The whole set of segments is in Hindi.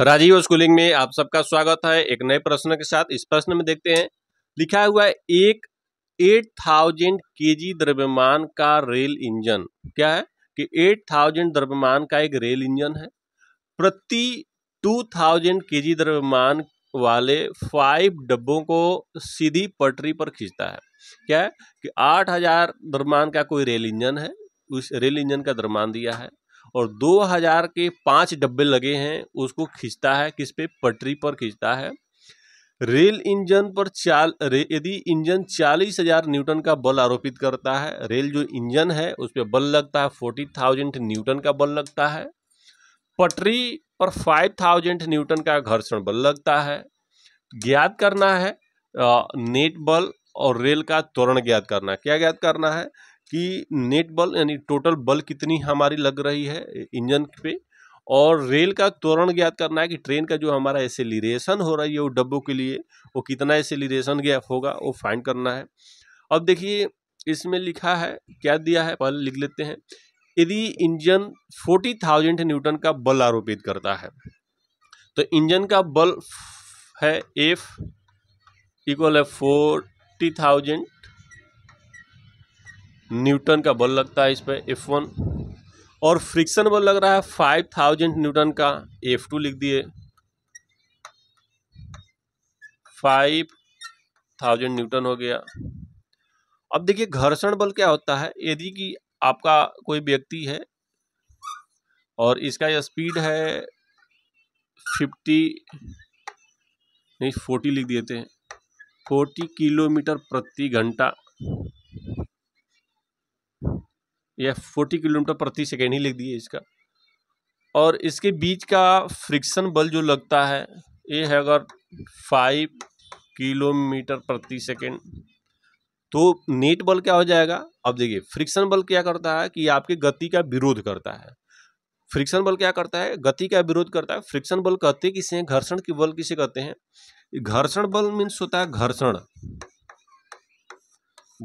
राजीव स्कूलिंग में आप सबका स्वागत है एक नए प्रश्न के साथ इस प्रश्न में देखते हैं लिखा हुआ है एक एट थाउजेंड के जी द्रव्यमान का रेल इंजन क्या है कि एट थाउजेंड द्रव्यमान का एक रेल इंजन है प्रति टू थाउजेंड के जी द्रव्यमान वाले फाइव डब्बों को सीधी पटरी पर खींचता है क्या है कि आठ हजार द्रव्यमान का कोई रेल इंजन है उस रेल इंजन का द्रव्यमान दिया है और 2000 के पांच डब्बे लगे हैं उसको खींचता है किस पे पटरी पर खींचता है रेल इंजन पर चाल यदि इंजन चालीस हजार न्यूटन का बल आरोपित करता है रेल जो इंजन है उस पर बल लगता है फोर्टी थाउजेंड न्यूटन का बल लगता है पटरी पर फाइव थाउजेंड न्यूटन का घर्षण बल लगता है ज्ञात करना है नेट बल और रेल का त्वरण ज्ञात करना है क्या ज्ञात करना है कि नेट बल यानी टोटल बल कितनी हमारी लग रही है इंजन पे और रेल का त्वरण ज्ञात करना है कि ट्रेन का जो हमारा एसेलिरेशन हो रही है वो डब्बों के लिए वो कितना एसेलिरेशन गैप होगा वो फाइंड करना है अब देखिए इसमें लिखा है क्या दिया है पहले लिख लेते हैं यदि इंजन फोर्टी थाउजेंड न्यूटन का बल आरोपित करता है तो इंजन का बल है एफ इक्वल है फोर्टी थाउजेंड न्यूटन का बल लगता है इस पर एफ वन और फ्रिक्शन बल लग रहा है फाइव थाउजेंड न्यूटन का एफ टू लिख दिए फाइव थाउजेंड न्यूटन हो गया अब देखिए घर्षण बल क्या होता है यदि कि आपका कोई व्यक्ति है और इसका स्पीड है फिफ्टी नहीं फोर्टी लिख देते हैं फोर्टी किलोमीटर प्रति घंटा या फोर्टी किलोमीटर प्रति सेकेंड ही लिख दिए इसका और इसके बीच का फ्रिक्शन बल जो लगता है ये है अगर फाइव किलोमीटर प्रति सेकेंड तो नेट बल क्या हो जाएगा अब देखिए फ्रिक्शन बल क्या करता है कि आपके गति का विरोध करता है फ्रिक्शन बल क्या करता है गति का विरोध करता है फ्रिक्शन बल कहते किसे घर्षण की बल किसे कहते हैं घर्षण बल मीन्स होता है घर्षण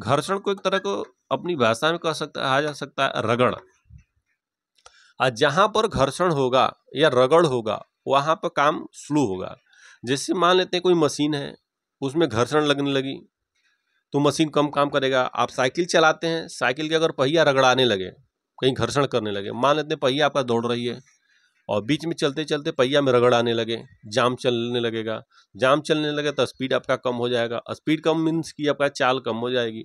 घर्षण को एक तरह को अपनी भाषा में कह सकता कहा जा सकता है रगड़ आज जहाँ पर घर्षण होगा या रगड़ होगा वहां पर काम स्लो होगा जैसे मान लेते हैं कोई मशीन है उसमें घर्षण लगने लगी तो मशीन कम काम करेगा आप साइकिल चलाते हैं साइकिल के अगर पहिया रगड़ाने लगे कहीं घर्षण करने लगे मान लेते हैं पहिया आपका दौड़ रही है और बीच में चलते चलते पहिया में रगड़ आने लगे जाम चलने लगेगा जाम चलने लगे तो स्पीड आपका कम हो जाएगा स्पीड कम मीन्स कि आपका चाल कम हो जाएगी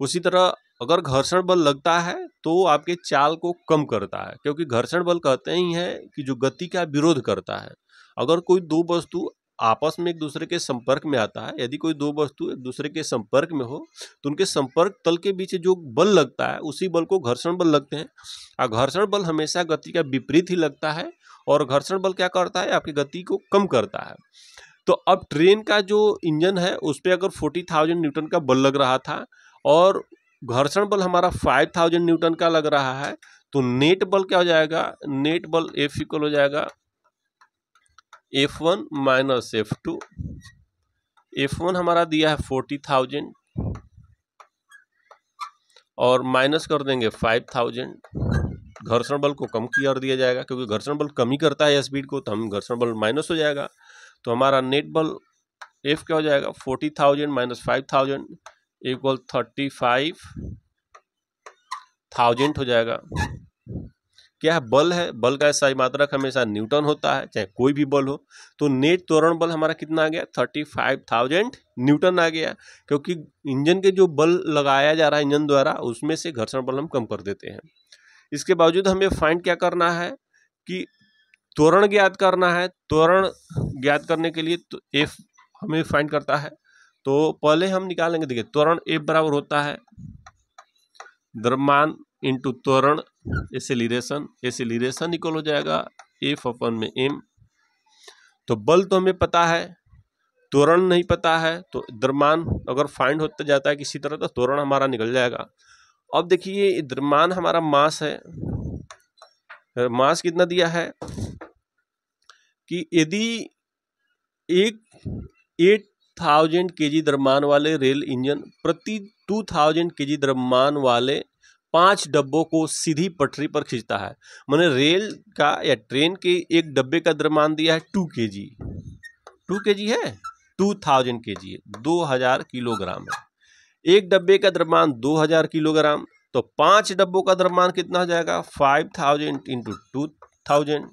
उसी तरह अगर घर्षण बल लगता है तो आपके चाल को कम करता है क्योंकि घर्षण बल कहते ही है कि जो गति का विरोध करता है अगर कोई दो वस्तु आपस में एक दूसरे के संपर्क में आता है यदि कोई दो वस्तु एक दूसरे के संपर्क में हो तो उनके संपर्क तल के बीच जो बल लगता है उसी बल को घर्षण बल लगते हैं और घर्षण बल हमेशा गति का विपरीत ही लगता है और घर्षण बल क्या करता है आपकी गति को कम करता है तो अब ट्रेन का जो इंजन है उस पर अगर फोर्टी थाउजेंड न्यूटन का बल लग रहा था और घर्षण बल हमारा फाइव थाउजेंड न्यूटन का लग रहा है तो नेट बल क्या हो जाएगा नेट बल एफ इक्वल हो जाएगा F one minus F two F one हमारा दिया है फोर्टी थाउजेंड और माइनस कर देंगे फाइव थाउजेंड घर्षण बल को कम और दिया जाएगा क्योंकि घर्षण बल कम ही करता है स्पीड को तो हम घर्षण बल माइनस हो जाएगा तो हमारा नेट बल एफ क्या हो जाएगा forty thousand minus five thousand equal thirty five thousand हो जाएगा क्या है बल है बल का ही मात्रक हमेशा न्यूटन होता है चाहे कोई भी बल हो तो नेट त्वरण बल हमारा कितना आ गया थर्टी फाइव थाउजेंड न्यूटन आ गया क्योंकि इंजन के जो बल लगाया जा रहा है इंजन द्वारा उसमें से घर्षण बल हम कम कर देते हैं इसके बावजूद हमें फाइंड क्या करना है कि त्वरण ज्ञात करना है त्वरण ज्ञात करने के लिए तो एफ हमें फाइंड करता है तो पहले हम निकालेंगे देखिए त्वरण एफ बराबर होता है द्रव्यमान इंटू त्वरण एसेलिरेशन एसेलिरेशन इक्वल हो जाएगा एफ अपन में एम तो बल तो हमें पता है त्वरण नहीं पता है तो द्रव्यमान अगर फाइंड होता जाता है किसी तरह तो त्वरण हमारा निकल जाएगा अब देखिए द्रव्यमान हमारा मास है मास कितना दिया है कि यदि एक एट थाउजेंड के जी द्रव्यमान वाले रेल इंजन प्रति टू थाउजेंड के जी द्रव्यमान वाले पांच डब्बों को सीधी पटरी पर खींचता है मैंने रेल का या ट्रेन के एक डब्बे का द्रव्यमान दिया है टू के जी टू के जी है टू थाउजेंड के जी है दो हज़ार किलोग्राम है एक डब्बे का द्रव्यमान दो हज़ार किलोग्राम तो पांच डब्बों का द्रव्यमान कितना हो जाएगा five thousand into two thousand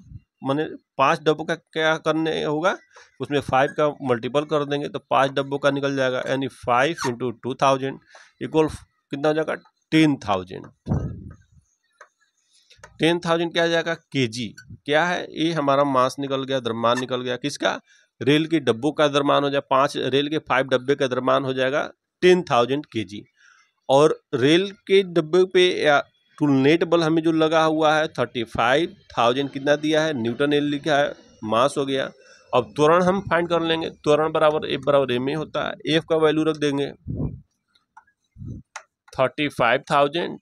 मैंने पांच डब्बों का क्या करने होगा उसमें फाइव का मल्टीपल कर देंगे तो पांच डब्बों का निकल जाएगा यानी five into two thousand equal कितना हो जाएगा टेन थाउजेंड टेन थाउजेंड क्या जाएगा के जी क्या है ये हमारा मास निकल गया द्रव्यमान निकल गया किसका रेल के डब्बों का द्रव्यमान हो जाए पाँच रेल के फाइव डब्बे का द्रव्यमान हो जाएगा टेन थाउजेंड के जी और रेल के डब्बे पे या कुल नेट बल हमें जो लगा हुआ है थर्टी फाइव थाउजेंड कितना दिया है न्यूटन एल लिखा है मास हो गया अब त्वरण हम फाइंड कर लेंगे त्वरण बराबर एफ बराबर एम ए होता है एफ का वैल्यू रख देंगे थर्टी फाइव थाउजेंड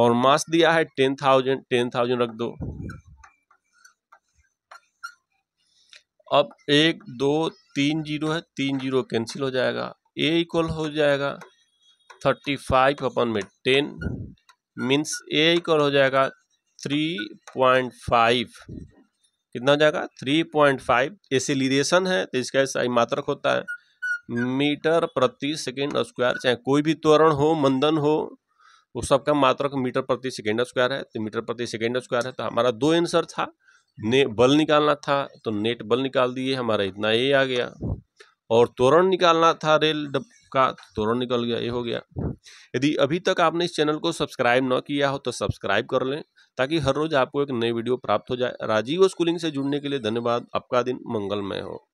और मास दिया है टेन थाउजेंड टेन थाउजेंड रख दो अब एक दो तीन जीरो है तीन जीरो कैंसिल हो जाएगा ए इक्वल हो जाएगा थर्टी फाइव अपन में टेन मीन्स ए इक्वल हो जाएगा थ्री पॉइंट फाइव कितना हो जाएगा थ्री पॉइंट फाइव एसिलीरेशन है तो इसका ऐसा मात्रक होता है मीटर प्रति सेकेंड स्क्वायर चाहे कोई भी त्वरण हो मंदन हो वो सबका मात्रक मीटर प्रति सेकेंड स्क्वायर है तो मीटर प्रति सेकेंड स्क्वायर है तो हमारा दो आंसर था ने बल निकालना था तो नेट बल निकाल दिए हमारा इतना ए आ गया और त्वरण निकालना था रेल डब का तोरण निकल गया ये हो गया यदि अभी तक आपने इस चैनल को सब्सक्राइब न किया हो तो सब्सक्राइब कर लें ताकि हर रोज़ आपको एक नई वीडियो प्राप्त हो जाए राजीव स्कूलिंग से जुड़ने के लिए धन्यवाद आपका दिन मंगलमय हो